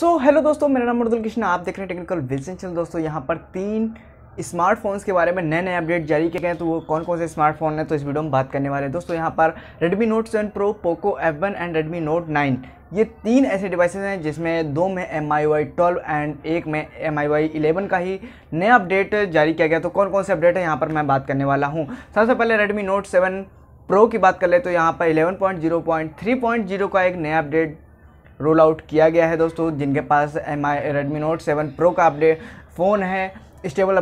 सो so, hello दोस्तों मेरा नाम अर्दुल कृष्णा आप देख रहे हैं टेक्निकल विजन चैनल दोस्तों यहाँ पर तीन स्मार्टफोन्स के बारे में नए नए अपडेट जारी किए गए तो वो कौन कौन से स्मार्टफोन हैं तो इस वीडियो में बात करने वाले हैं दोस्तों यहाँ पर Redmi Note 7 Pro, Poco F1 and Redmi Note 9 ये तीन ऐसे डिवाइसेज हैं जिसमें दो में M I Y twelve and एक में एम आई वाई इलेवन का ही नया अपडेट जारी किया गया तो कौन कौन से अपडेट हैं यहाँ पर मैं बात करने वाला हूँ सबसे पहले Redmi Note 7 प्रो की बात कर ले तो यहाँ पर 11.0.3.0 का एक नया अपडेट रोल आउट किया गया है दोस्तों जिनके पास M I Redmi Note seven Pro का अपडेट फ़ोन है स्टेबल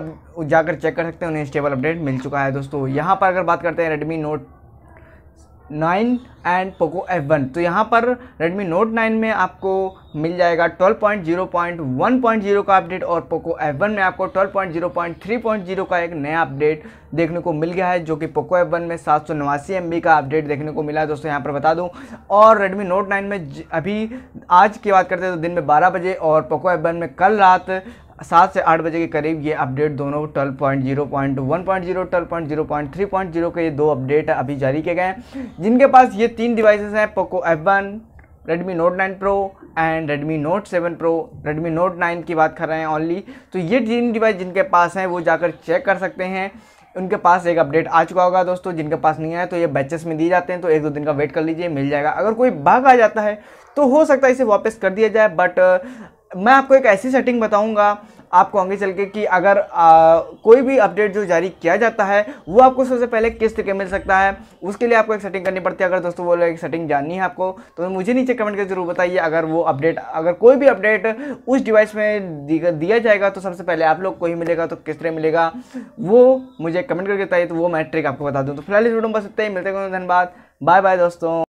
जाकर चेक कर सकते हैं उन्हें स्टेबल अपडेट मिल चुका है दोस्तों यहाँ पर अगर बात करते हैं Redmi Note nine and Poco F one तो यहाँ पर रेडमी नोट नाइन में आपको मिल जाएगा twelve point zero point one point zero का अपडेट और पोको एफ वन में आपको twelve point zero point three point zero का एक नया अपडेट देखने को मिल गया है जो कि पोको एफ वन में सात सौ नवासी एम बी का अपडेट देखने को मिला है दोस्तों यहाँ पर बता दूँ और रेडमी नोट नाइन में अभी आज की बात करते हैं तो दिन में बारह बजे और पोको एफ वन में कल रात सात से आठ बजे के करीब ये अपडेट दोनों twelve point zero point one point zero twelve point zero point three point zero के ये दो अपडेट अभी जारी किए गए हैं जिनके पास ये तीन डिवाइसेस हैं Poco F one Redmi Note nine Pro and Redmi Note seven Pro Redmi Note nine की बात कर रहे हैं ओनली तो ये तीन डिवाइस जिनके पास हैं वो जाकर चेक कर सकते हैं उनके पास एक अपडेट आ चुका होगा दोस्तों जिनके पास नहीं आया तो ये बैचेस में दिए जाते हैं तो एक दो दिन का वेट कर लीजिए मिल जाएगा अगर कोई बाग आ जाता है तो हो सकता है इसे वापस कर दिया जाए बट मैं आपको एक ऐसी सेटिंग बताऊंगा आपको आगे चल के कि अगर आ, कोई भी अपडेट जो जारी किया जाता है वो आपको सबसे पहले किस तरीके मिल सकता है उसके लिए आपको एक सेटिंग करनी पड़ती है अगर दोस्तों वो एक सेटिंग जाननी है आपको तो मुझे नीचे कमेंट करके जरूर बताइए अगर वो अपडेट अगर कोई भी अपडेट उस डिवाइस में दिया जाएगा तो सबसे पहले आप लोग को ही मिलेगा तो किस तरह मिलेगा वो मुझे कमेंट करके बताइए तो वो मैं ट्रिक आपको बता दूँ तो फिलहाल इस वीडियो में बस इतना ही मिलते हैं धन्यवाद बाय बाय दोस्तों